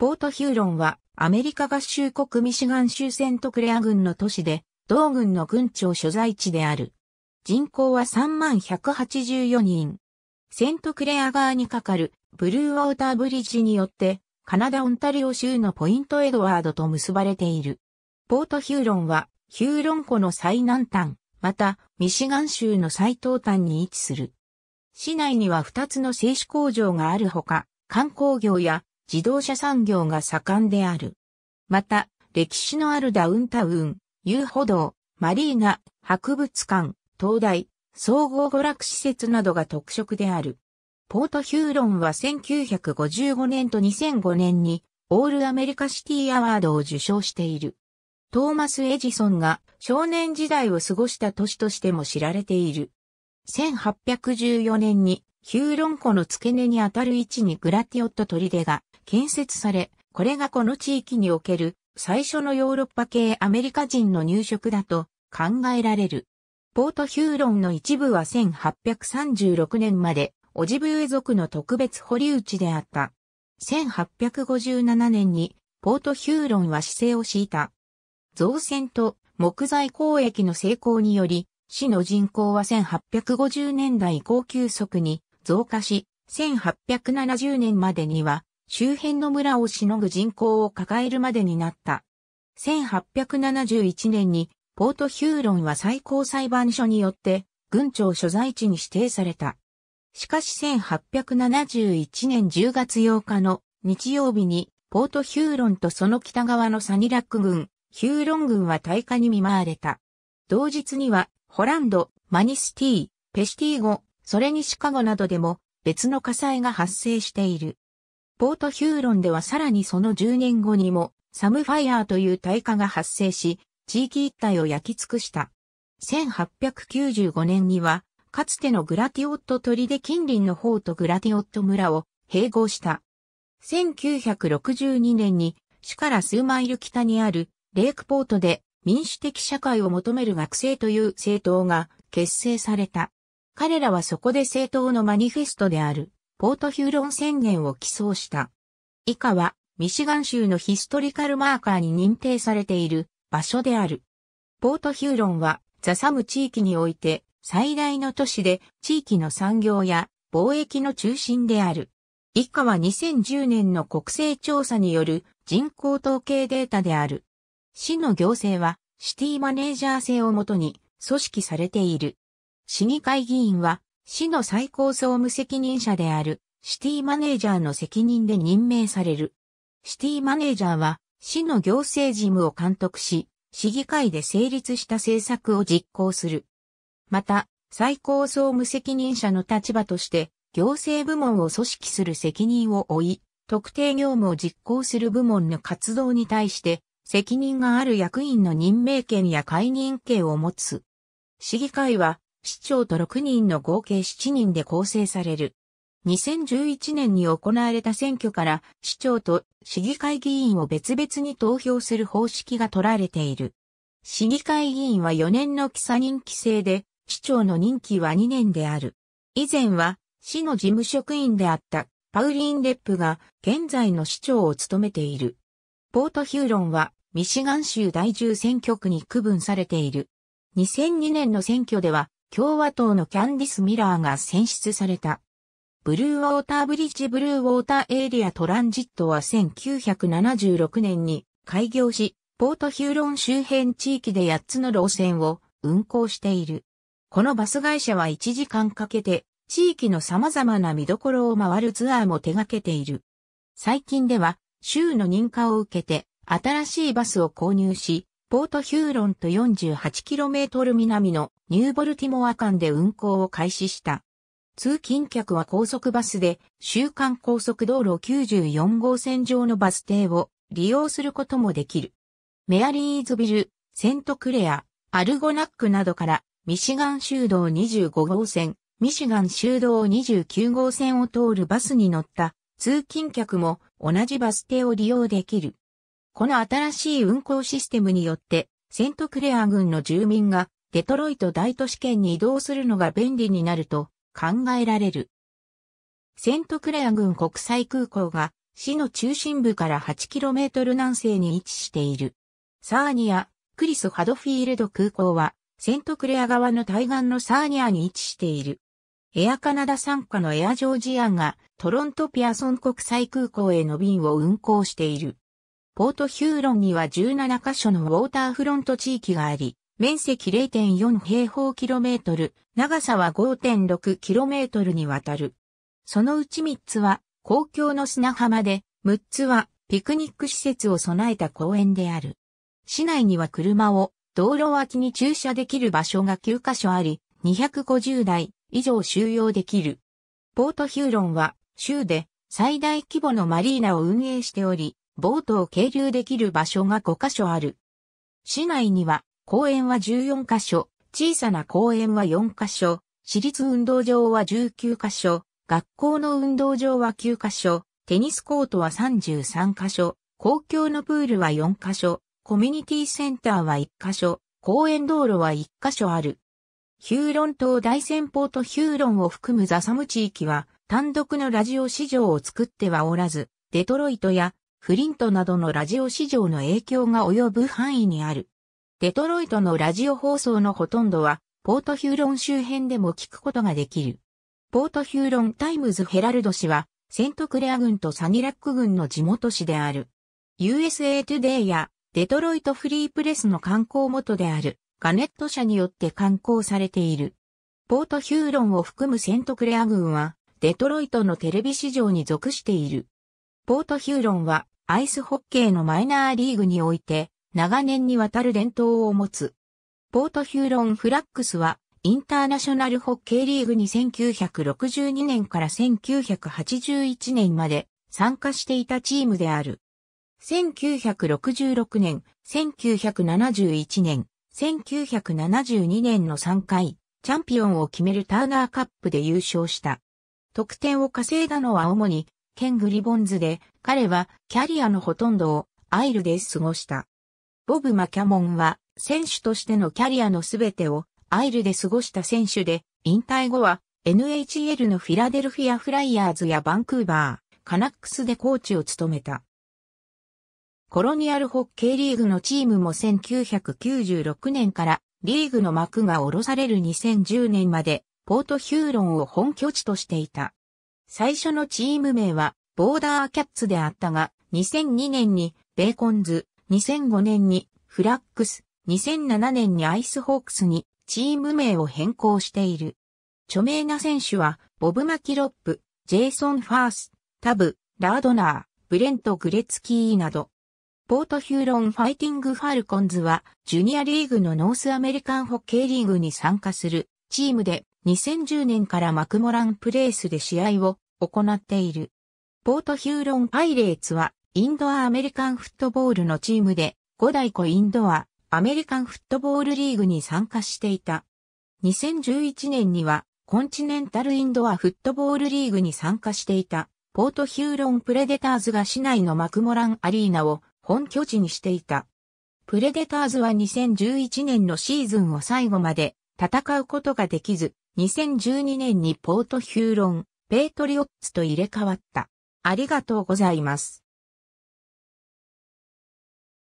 ポートヒューロンはアメリカ合衆国ミシガン州セントクレア郡の都市で、同郡の郡庁所在地である。人口は3184人。セントクレア側に架かるブルーウォーターブリッジによって、カナダ・オンタリオ州のポイント・エドワードと結ばれている。ポートヒューロンは、ヒューロン湖の最南端、また、ミシガン州の最東端に位置する。市内には2つの製紙工場があるほか、観光業や自動車産業が盛んである。また、歴史のあるダウンタウン、遊歩道、マリーナ、博物館、東大、総合娯楽施設などが特色である。ポートヒューロンは1955年と2005年にオールアメリカシティアワードを受賞している。トーマス・エジソンが少年時代を過ごした都市としても知られている。1814年にヒューロン湖の付け根にあたる位置にグラティオット砦が建設され、これがこの地域における最初のヨーロッパ系アメリカ人の入植だと考えられる。ポートヒューロンの一部は1836年までオジブエ族の特別保留地であった。1857年にポートヒューロンは姿勢を敷いた。造船と木材交易の成功により、市の人口は1850年代後急速に増加し、1870年までには周辺の村をしのぐ人口を抱えるまでになった。1871年にポートヒューロンは最高裁判所によって軍庁所在地に指定された。しかし1871年10月8日の日曜日にポートヒューロンとその北側のサニラック軍、ヒューロン軍は大火に見舞われた。同日にはホランド、マニスティー、ペシティー語、それにシカゴなどでも別の火災が発生している。ポートヒューロンではさらにその10年後にも、サムファイアーという大火が発生し、地域一帯を焼き尽くした。1895年には、かつてのグラティオット砦近隣の方とグラティオット村を併合した。1962年に、市から数マイル北にあるレイクポートで民主的社会を求める学生という政党が結成された。彼らはそこで政党のマニフェストである。ポートヒューロン宣言を起草した。以下は、ミシガン州のヒストリカルマーカーに認定されている場所である。ポートヒューロンは、ザサム地域において最大の都市で地域の産業や貿易の中心である。以下は2010年の国勢調査による人口統計データである。市の行政はシティマネージャー制をもとに組織されている。市議会議員は市の最高総務責任者であるシティマネージャーの責任で任命される。シティマネージャーは市の行政事務を監督し、市議会で成立した政策を実行する。また、最高総務責任者の立場として、行政部門を組織する責任を負い、特定業務を実行する部門の活動に対して、責任がある役員の任命権や解任権を持つ。市議会は、市長と6人の合計7人で構成される。2011年に行われた選挙から市長と市議会議員を別々に投票する方式が取られている。市議会議員は4年の記者任期制で、市長の任期は2年である。以前は市の事務職員であったパウリーン・レップが現在の市長を務めている。ポートヒューロンはミシガン州第10選挙区に区分されている。2002年の選挙では共和党のキャンディス・ミラーが選出された。ブルーウォーターブリッジブルーウォーターエリアトランジットは1976年に開業し、ポートヒューロン周辺地域で8つの路線を運行している。このバス会社は1時間かけて地域の様々な見どころを回るツアーも手掛けている。最近では州の認可を受けて新しいバスを購入し、ポートヒューロンと 48km 南のニューボルティモア間で運行を開始した。通勤客は高速バスで、週間高速道路94号線上のバス停を利用することもできる。メアリーズビル、セントクレア、アルゴナックなどから、ミシガン州道25号線、ミシガン州道29号線を通るバスに乗った通勤客も同じバス停を利用できる。この新しい運行システムによって、セントクレア軍の住民がデトロイト大都市圏に移動するのが便利になると考えられる。セントクレア軍国際空港が市の中心部から 8km 南西に位置している。サーニア、クリス・ハドフィールド空港はセントクレア側の対岸のサーニアに位置している。エアカナダ参加のエアジョージアンがトロントピアソン国際空港への便を運航している。ポートヒューロンには17カ所のウォーターフロント地域があり、面積0.4平方キロメートル、長さは5.6キロメートルにわたる。そのうち3つは公共の砂浜で、6つはピクニック施設を備えた公園である。市内には車を道路脇に駐車できる場所が9カ所あり、250台以上収容できる。ポートヒューロンは州で最大規模のマリーナを運営しており、ボートを係留できる場所が5カ所ある。市内には、公園は14カ所、小さな公園は4カ所、私立運動場は19カ所、学校の運動場は9カ所、テニスコートは33カ所、公共のプールは4カ所、コミュニティセンターは1カ所、公園道路は1カ所ある。ヒューロン島大先方とヒューロンを含むザサム地域は単独のラジオ市場を作ってはおらず、デトロイトやフリントなどのラジオ市場の影響が及ぶ範囲にある。デトロイトのラジオ放送のほとんどは、ポートヒューロン周辺でも聞くことができる。ポートヒューロンタイムズヘラルド氏は、セントクレア軍とサニラック軍の地元市である。USA Today やデトロイトフリープレスの観光元であるガネット社によって観光されている。ポートヒューロンを含むセントクレア軍はデトロイトのテレビ市場に属している。ポートヒューロンはアイスホッケーのマイナーリーグにおいて、長年にわたる伝統を持つ。ポートヒューロン・フラックスは、インターナショナルホッケーリーグに1962年から1981年まで参加していたチームである。1966年、1971年、1972年の3回、チャンピオンを決めるターナーカップで優勝した。得点を稼いだのは主にケン・グリボンズで、彼はキャリアのほとんどをアイルで過ごした。ボブ・マキャモンは、選手としてのキャリアのすべてをアイルで過ごした選手で、引退後は NHL のフィラデルフィア・フライヤーズやバンクーバー、カナックスでコーチを務めた。コロニアルホッケーリーグのチームも1996年からリーグの幕が下ろされる2010年までポートヒューロンを本拠地としていた。最初のチーム名はボーダーキャッツであったが、2002年にベーコンズ、2005年にフラックス、2007年にアイスホークスにチーム名を変更している。著名な選手は、ボブ・マキロップ、ジェイソン・ファース、タブ、ラードナー、ブレント・グレツキーなど。ポートヒューロン・ファイティング・ファルコンズは、ジュニアリーグのノースアメリカンホッケーリーグに参加するチームで、2010年からマクモランプレースで試合を行っている。ポートヒューロンパイレーツはインドアアメリカンフットボールのチームで5代子インドアアメリカンフットボールリーグに参加していた。2011年にはコンチネンタルインドアフットボールリーグに参加していたポートヒューロンプレデターズが市内のマクモランアリーナを本拠地にしていた。プレデターズは2011年のシーズンを最後まで戦うことができず、2012年にポートヒューロン、ペイトリオッツと入れ替わった。ありがとうございます。